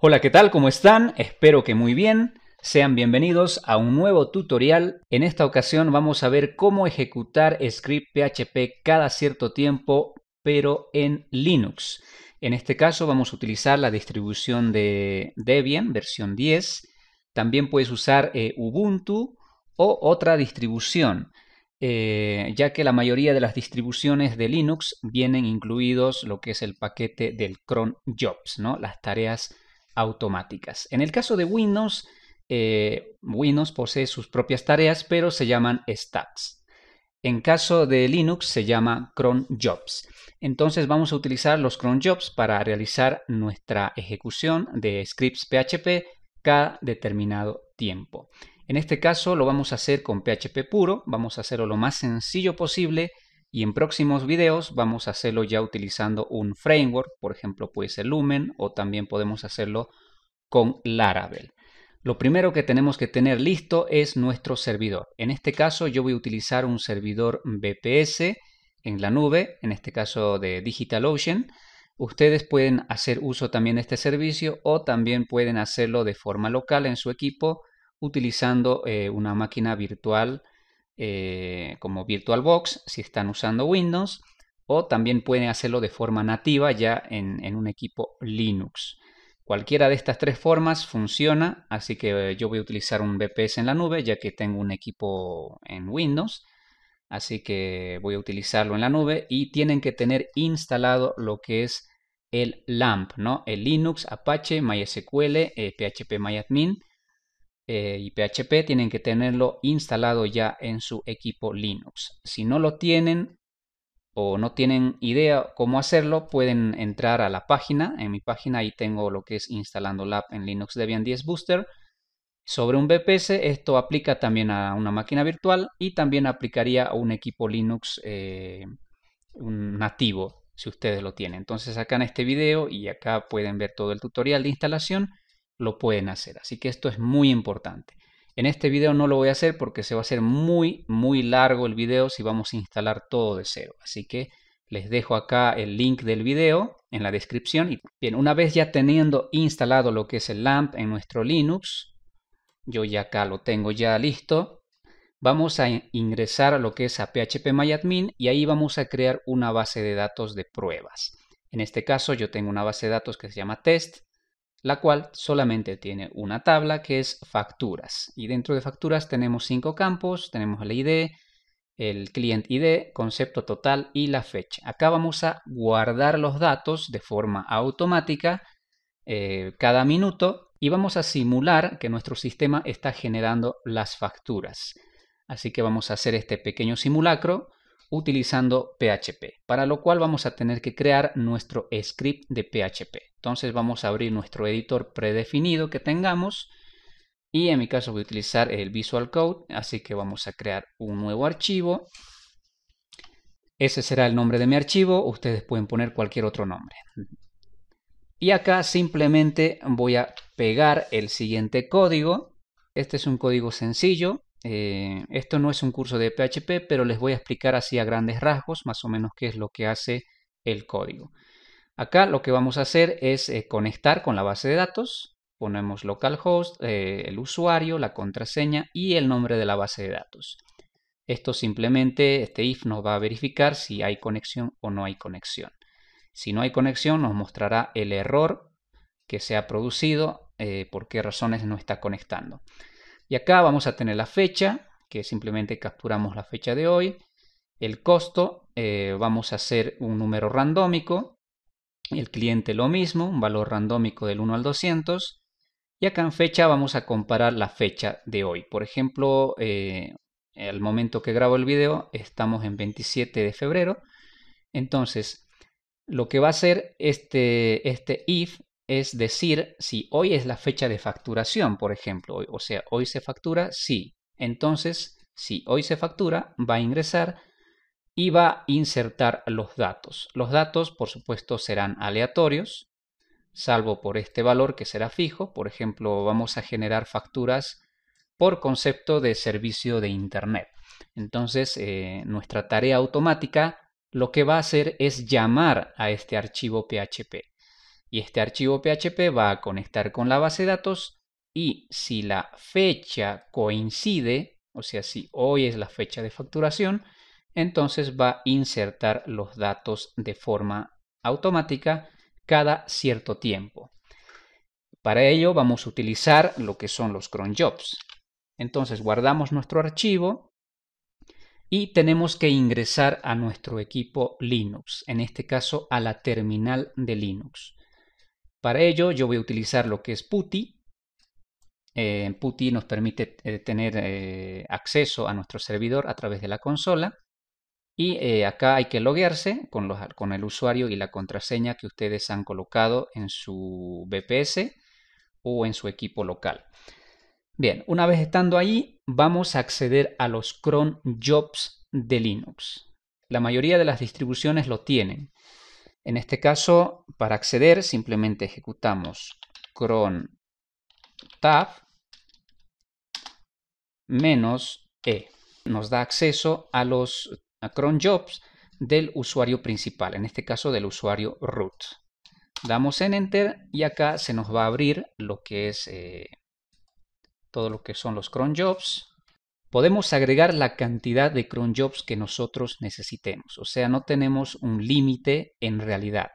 Hola, ¿qué tal? ¿Cómo están? Espero que muy bien. Sean bienvenidos a un nuevo tutorial. En esta ocasión vamos a ver cómo ejecutar script PHP cada cierto tiempo, pero en Linux. En este caso vamos a utilizar la distribución de Debian, versión 10. También puedes usar eh, Ubuntu o otra distribución. Eh, ya que la mayoría de las distribuciones de Linux vienen incluidos lo que es el paquete del cron jobs, ¿no? las tareas automáticas. En el caso de Windows, eh, Windows posee sus propias tareas, pero se llaman stats. En caso de Linux se llama cron jobs. Entonces vamos a utilizar los cron jobs para realizar nuestra ejecución de scripts PHP cada determinado tiempo. En este caso lo vamos a hacer con PHP puro, vamos a hacerlo lo más sencillo posible y en próximos videos vamos a hacerlo ya utilizando un framework, por ejemplo puede ser Lumen o también podemos hacerlo con Laravel. Lo primero que tenemos que tener listo es nuestro servidor. En este caso yo voy a utilizar un servidor BPS en la nube, en este caso de DigitalOcean. Ustedes pueden hacer uso también de este servicio o también pueden hacerlo de forma local en su equipo utilizando eh, una máquina virtual eh, como VirtualBox si están usando Windows o también pueden hacerlo de forma nativa ya en, un equipo Linux. Cualquiera de estas tres formas funciona, así que eh, yo voy a utilizar un VPS en la nube ya que tengo un equipo en Windows. Así que voy a utilizarlo en la nube y tienen que tener instalado lo que es el LAMP, ¿no? El Linux, Apache, MySQL, PHP eh, MyAdmin eh, y PHP tienen que tenerlo instalado ya en su equipo Linux. Si no lo tienen o no tienen idea cómo hacerlo, pueden entrar a la página. En mi página ahí tengo lo que es instalando la app en Linux Debian 10 Booster. Sobre un VPS, esto aplica también a una máquina virtual y también aplicaría a un equipo Linux eh, nativo, si ustedes lo tienen. Entonces acá en este video y acá pueden ver todo el tutorial de instalación lo pueden hacer. Así que esto es muy importante. En este video no lo voy a hacer porque se va a hacer muy, muy largo el video si vamos a instalar todo de cero. Así que les dejo acá el link del video en la descripción. Bien, una vez ya teniendo instalado lo que es el LAMP en nuestro Linux, yo ya acá lo tengo ya listo, vamos a ingresar a lo que es a phpMyAdmin y ahí vamos a crear una base de datos de pruebas. En este caso yo tengo una base de datos que se llama test la cual solamente tiene una tabla que es facturas. Y dentro de facturas tenemos cinco campos, tenemos el ID, el client ID, concepto total y la fecha. Acá vamos a guardar los datos de forma automática eh, cada minuto y vamos a simular que nuestro sistema está generando las facturas. Así que vamos a hacer este pequeño simulacro utilizando PHP, para lo cual vamos a tener que crear nuestro script de PHP. Entonces vamos a abrir nuestro editor predefinido que tengamos y en mi caso voy a utilizar el Visual Code, así que vamos a crear un nuevo archivo. Ese será el nombre de mi archivo, ustedes pueden poner cualquier otro nombre. Y acá simplemente voy a pegar el siguiente código. Este es un código sencillo, eh, esto no es un curso de PHP, pero les voy a explicar así a grandes rasgos más o menos qué es lo que hace el código. Acá lo que vamos a hacer es eh, conectar con la base de datos, ponemos localhost, eh, el usuario, la contraseña y el nombre de la base de datos. Esto simplemente, este if nos va a verificar si hay conexión o no hay conexión. Si no hay conexión nos mostrará el error que se ha producido, por qué razones no está conectando. Y acá vamos a tener la fecha, que simplemente capturamos la fecha de hoy. El costo, eh, vamos a hacer un número randómico. El cliente lo mismo, un valor randómico del 1 al 200. Y acá en fecha vamos a comparar la fecha de hoy. Por ejemplo, eh, al momento que grabo el video estamos en 27 de febrero. Entonces, lo que va a hacer este, este if es decir si hoy es la fecha de facturación, por ejemplo. O sea, hoy se factura, sí. Entonces, si hoy se factura, va a ingresar y va a insertar los datos. Los datos, por supuesto, serán aleatorios, salvo por este valor que será fijo. Por ejemplo, vamos a generar facturas por concepto de servicio de Internet. Entonces, eh, nuestra tarea automática lo que va a hacer es llamar a este archivo PHP y este archivo PHP va a conectar con la base de datos y si la fecha coincide, o sea, si hoy es la fecha de facturación, entonces va a insertar los datos de forma automática cada cierto tiempo. Para ello vamos a utilizar lo que son los cron jobs. Entonces guardamos nuestro archivo y tenemos que ingresar a nuestro equipo Linux, en este caso a la terminal de Linux. Para ello yo voy a utilizar lo que es PuTTY. Eh, PuTTY nos permite eh, tener eh, acceso a nuestro servidor a través de la consola. Y eh, acá hay que loguearse con, con el usuario y la contraseña que ustedes han colocado en su BPS o en su equipo local. Bien, una vez estando ahí, vamos a acceder a los cron jobs de Linux. La mayoría de las distribuciones lo tienen. En este caso, para acceder simplemente ejecutamos cron tab menos e. Nos da acceso a los cron jobs del usuario principal, en este caso del usuario root. Damos en enter y acá se nos va a abrir lo que es eh, todo lo que son los cron jobs podemos agregar la cantidad de cron jobs que nosotros necesitemos. O sea, no tenemos un límite en realidad.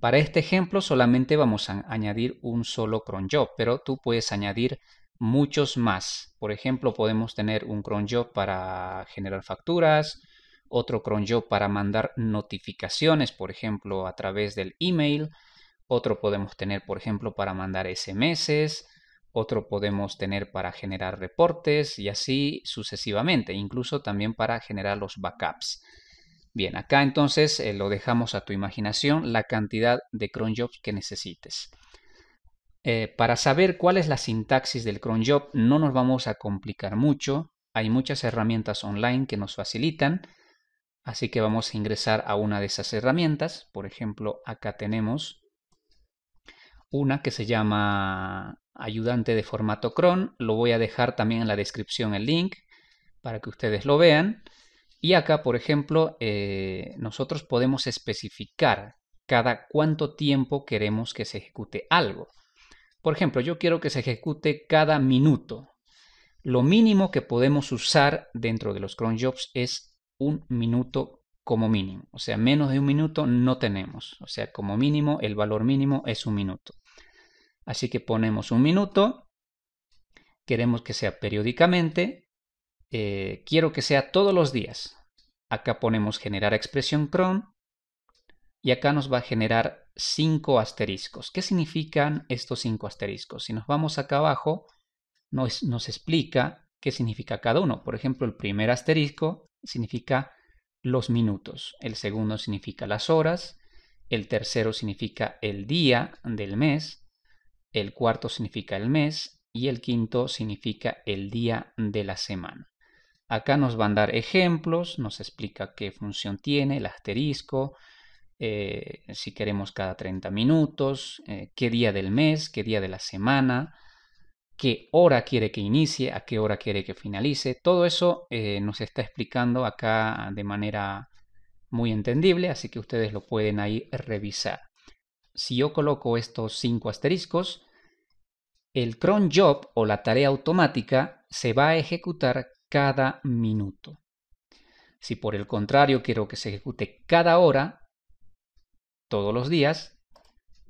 Para este ejemplo solamente vamos a añadir un solo cron job, pero tú puedes añadir muchos más. Por ejemplo, podemos tener un cron job para generar facturas, otro cron job para mandar notificaciones, por ejemplo, a través del email, otro podemos tener, por ejemplo, para mandar SMS, otro podemos tener para generar reportes y así sucesivamente, incluso también para generar los backups. Bien, acá entonces eh, lo dejamos a tu imaginación la cantidad de cron jobs que necesites. Eh, para saber cuál es la sintaxis del cron job no nos vamos a complicar mucho, hay muchas herramientas online que nos facilitan, así que vamos a ingresar a una de esas herramientas, por ejemplo acá tenemos una que se llama ayudante de formato cron. Lo voy a dejar también en la descripción el link para que ustedes lo vean. Y acá, por ejemplo, eh, nosotros podemos especificar cada cuánto tiempo queremos que se ejecute algo. Por ejemplo, yo quiero que se ejecute cada minuto. Lo mínimo que podemos usar dentro de los cron jobs es un minuto como mínimo. O sea, menos de un minuto no tenemos. O sea, como mínimo, el valor mínimo es un minuto. Así que ponemos un minuto, queremos que sea periódicamente, eh, quiero que sea todos los días. Acá ponemos generar expresión cron y acá nos va a generar cinco asteriscos. ¿Qué significan estos cinco asteriscos? Si nos vamos acá abajo, nos, nos explica qué significa cada uno. Por ejemplo, el primer asterisco significa los minutos, el segundo significa las horas, el tercero significa el día del mes, el cuarto significa el mes y el quinto significa el día de la semana. Acá nos van a dar ejemplos, nos explica qué función tiene el asterisco, eh, si queremos cada 30 minutos, eh, qué día del mes, qué día de la semana, qué hora quiere que inicie, a qué hora quiere que finalice. Todo eso eh, nos está explicando acá de manera muy entendible, así que ustedes lo pueden ahí revisar. Si yo coloco estos cinco asteriscos, el cron job o la tarea automática se va a ejecutar cada minuto. Si por el contrario quiero que se ejecute cada hora, todos los días,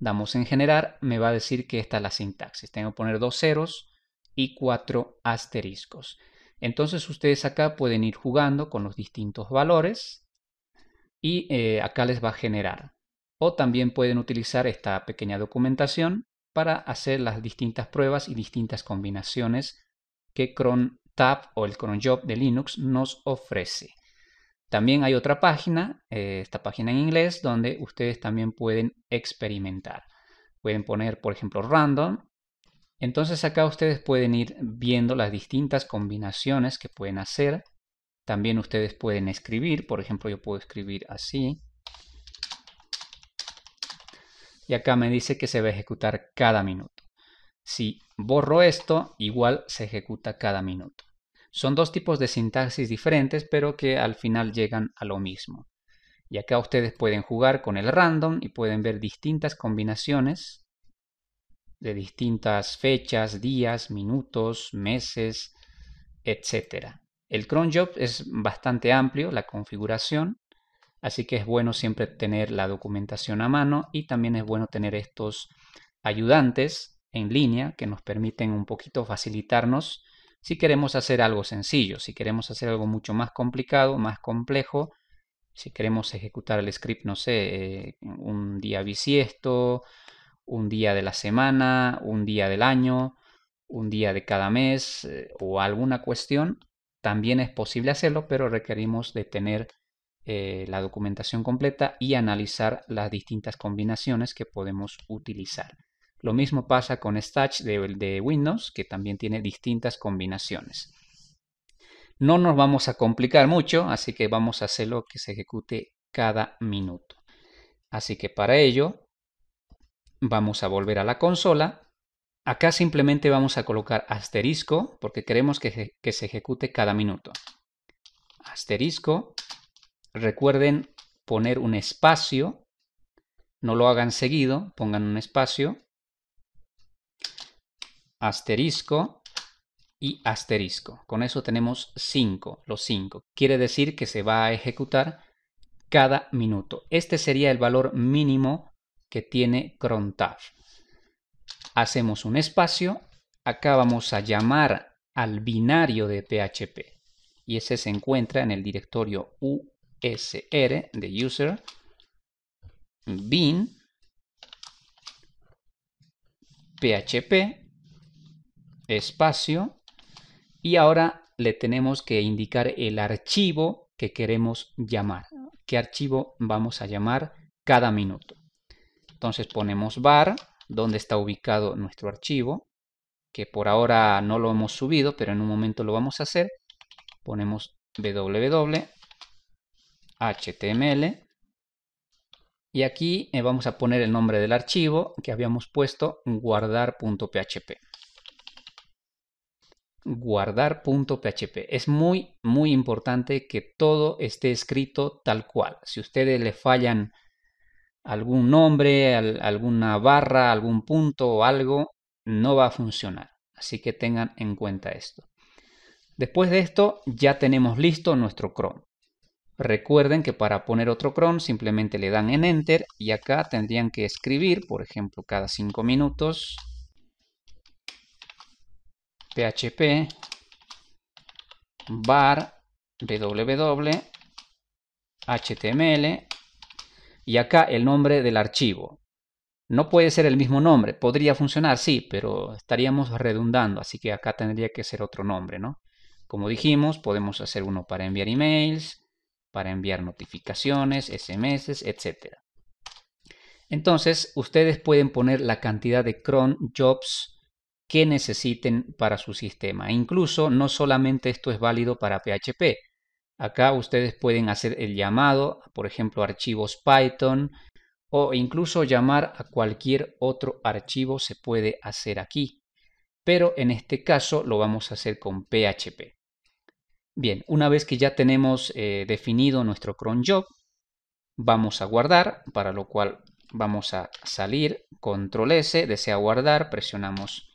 damos en generar, me va a decir que esta es la sintaxis. Tengo que poner dos ceros y cuatro asteriscos. Entonces ustedes acá pueden ir jugando con los distintos valores y eh, acá les va a generar. O también pueden utilizar esta pequeña documentación para hacer las distintas pruebas y distintas combinaciones que tab o el job de Linux nos ofrece. También hay otra página, eh, esta página en inglés, donde ustedes también pueden experimentar. Pueden poner, por ejemplo, random. Entonces acá ustedes pueden ir viendo las distintas combinaciones que pueden hacer. También ustedes pueden escribir, por ejemplo, yo puedo escribir así y acá me dice que se va a ejecutar cada minuto. Si borro esto, igual se ejecuta cada minuto. Son dos tipos de sintaxis diferentes, pero que al final llegan a lo mismo. Y acá ustedes pueden jugar con el random y pueden ver distintas combinaciones de distintas fechas, días, minutos, meses, etc. El cron job es bastante amplio, la configuración, Así que es bueno siempre tener la documentación a mano y también es bueno tener estos ayudantes en línea que nos permiten un poquito facilitarnos si queremos hacer algo sencillo, si queremos hacer algo mucho más complicado, más complejo, si queremos ejecutar el script, no sé, eh, un día bisiesto, un día de la semana, un día del año, un día de cada mes eh, o alguna cuestión, también es posible hacerlo, pero requerimos de tener eh, la documentación completa y analizar las distintas combinaciones que podemos utilizar. Lo mismo pasa con Stash de, Windows, que también tiene distintas combinaciones. No nos vamos a complicar mucho, así que vamos a hacerlo que se ejecute cada minuto. Así que para ello, vamos a volver a la consola Acá simplemente vamos a colocar asterisco porque queremos que, se ejecute cada minuto. Asterisco Recuerden poner un espacio, no lo hagan seguido, pongan un espacio, asterisco y asterisco. Con eso tenemos 5, los 5. Quiere decir que se va a ejecutar cada minuto. Este sería el valor mínimo que tiene crontab. Hacemos un espacio, acá vamos a llamar al binario de PHP y ese se encuentra en el directorio u sr de user bin php espacio y ahora le tenemos que indicar el archivo que queremos llamar qué archivo vamos a llamar cada minuto entonces ponemos bar donde está ubicado nuestro archivo que por ahora no lo hemos subido pero en un momento lo vamos a hacer ponemos www HTML. Y aquí eh, vamos a poner el nombre del archivo que habíamos puesto guardar.php. Guardar.php. Es muy, muy importante que todo esté escrito tal cual. Si ustedes le fallan algún nombre, alguna barra, algún punto o algo, no va a funcionar. Así que tengan en cuenta esto. Después de esto ya tenemos listo nuestro Chrome. Recuerden que para poner otro cron simplemente le dan en Enter y acá tendrían que escribir, por ejemplo, cada 5 minutos php bar www html y acá el nombre del archivo. No puede ser el mismo nombre, podría funcionar, sí, pero estaríamos redundando, así que acá tendría que ser otro nombre, ¿no? Como dijimos, podemos hacer uno para enviar emails, para enviar notificaciones, SMS, etc. Entonces, ustedes pueden poner la cantidad de cron jobs que necesiten para su sistema. Incluso, no solamente esto es válido para PHP. Acá ustedes pueden hacer el llamado, por ejemplo, archivos Python o incluso llamar a cualquier otro archivo se puede hacer aquí. Pero en este caso lo vamos a hacer con PHP. Bien, una vez que ya tenemos eh, definido nuestro cron job, vamos a guardar, para lo cual vamos a salir, control S, desea guardar, presionamos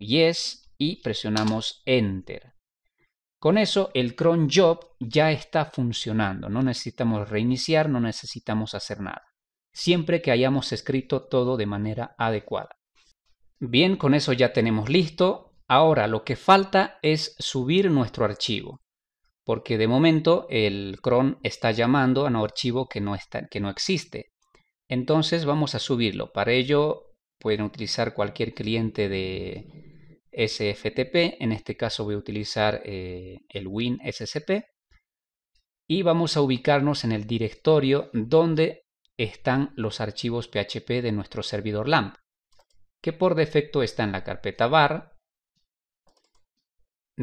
yes y presionamos enter. Con eso el cron job ya está funcionando, no necesitamos reiniciar, no necesitamos hacer nada, siempre que hayamos escrito todo de manera adecuada. Bien, con eso ya tenemos listo Ahora lo que falta es subir nuestro archivo, porque de momento el cron está llamando a un archivo que no, está, que no existe. Entonces vamos a subirlo. Para ello pueden utilizar cualquier cliente de SFTP. En este caso voy a utilizar eh, el el WinSCP. Y vamos a ubicarnos en el directorio donde están los archivos PHP de nuestro servidor LAMP, que por defecto está en la carpeta bar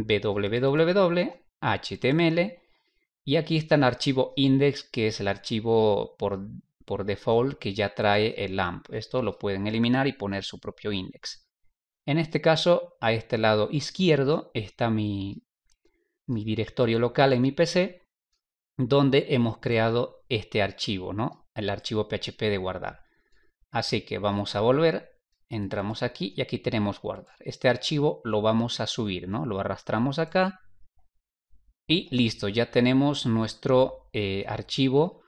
www.html y aquí está el archivo index, que es el archivo por, por default que ya trae el LAMP. Esto lo pueden eliminar y poner su propio index. En este caso, a este lado izquierdo está mi, mi directorio local en mi PC, donde hemos creado este archivo, ¿no? El archivo PHP de guardar. Así que vamos a volver entramos aquí y aquí tenemos guardar. Este archivo lo vamos a subir, ¿no? Lo arrastramos acá y listo, ya tenemos nuestro eh, archivo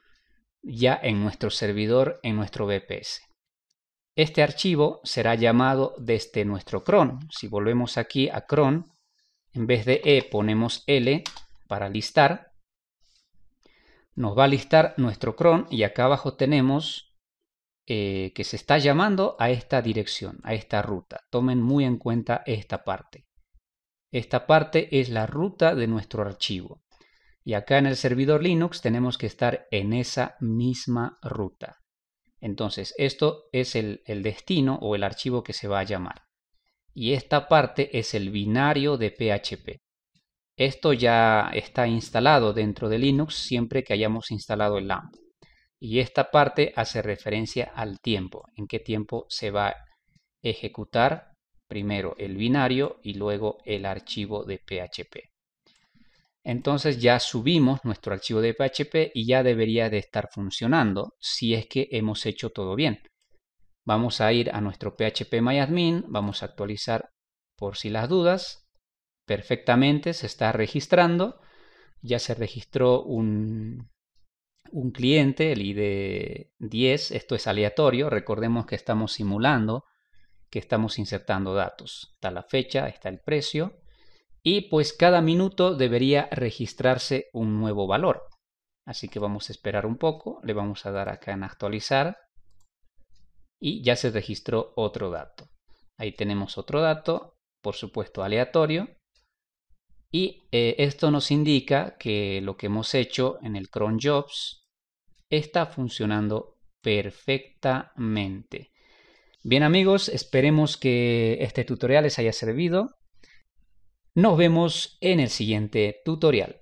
ya en nuestro servidor, en nuestro BPS. Este archivo será llamado desde nuestro cron. Si volvemos aquí a cron, en vez de E ponemos L para listar. Nos va a listar nuestro cron y acá abajo tenemos eh, que se está llamando a esta dirección, a esta ruta. Tomen muy en cuenta esta parte. Esta parte es la ruta de nuestro archivo. Y acá en el servidor Linux tenemos que estar en esa misma ruta. Entonces, esto es el, el destino o el archivo que se va a llamar. Y esta parte es el binario de PHP. Esto ya está instalado dentro de Linux siempre que hayamos instalado el LAMP. Y esta parte hace referencia al tiempo, en qué tiempo se va a ejecutar primero el binario y luego el archivo de PHP. Entonces ya subimos nuestro archivo de PHP y ya debería de estar funcionando si es que hemos hecho todo bien. Vamos a ir a nuestro PHP MyAdmin, vamos a actualizar por si las dudas. Perfectamente, se está registrando. Ya se registró un, un cliente, el ID 10, esto es aleatorio, recordemos que estamos simulando, que estamos insertando datos. Está la fecha, está el precio y pues cada minuto debería registrarse un nuevo valor. Así que vamos a esperar un poco, le vamos a dar acá en actualizar y ya se registró otro dato. Ahí tenemos otro dato, por supuesto aleatorio. Y eh, esto nos indica que lo que hemos hecho en el cron jobs está funcionando perfectamente. Bien amigos, esperemos que este tutorial les haya servido. Nos vemos en el siguiente tutorial.